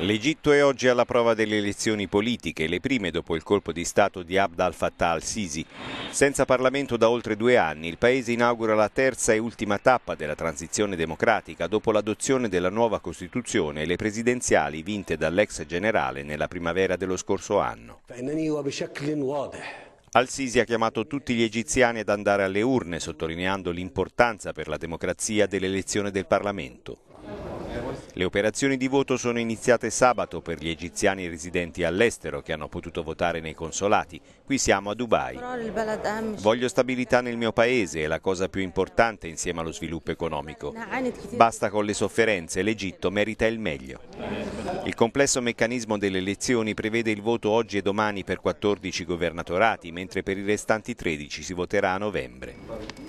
L'Egitto è oggi alla prova delle elezioni politiche, le prime dopo il colpo di Stato di Abd al-Fattah al-Sisi. Senza Parlamento da oltre due anni, il Paese inaugura la terza e ultima tappa della transizione democratica dopo l'adozione della nuova Costituzione e le presidenziali vinte dall'ex generale nella primavera dello scorso anno. Al-Sisi ha chiamato tutti gli egiziani ad andare alle urne, sottolineando l'importanza per la democrazia dell'elezione del Parlamento. Le operazioni di voto sono iniziate sabato per gli egiziani residenti all'estero che hanno potuto votare nei consolati. Qui siamo a Dubai. Voglio stabilità nel mio paese, è la cosa più importante insieme allo sviluppo economico. Basta con le sofferenze, l'Egitto merita il meglio. Il complesso meccanismo delle elezioni prevede il voto oggi e domani per 14 governatorati, mentre per i restanti 13 si voterà a novembre.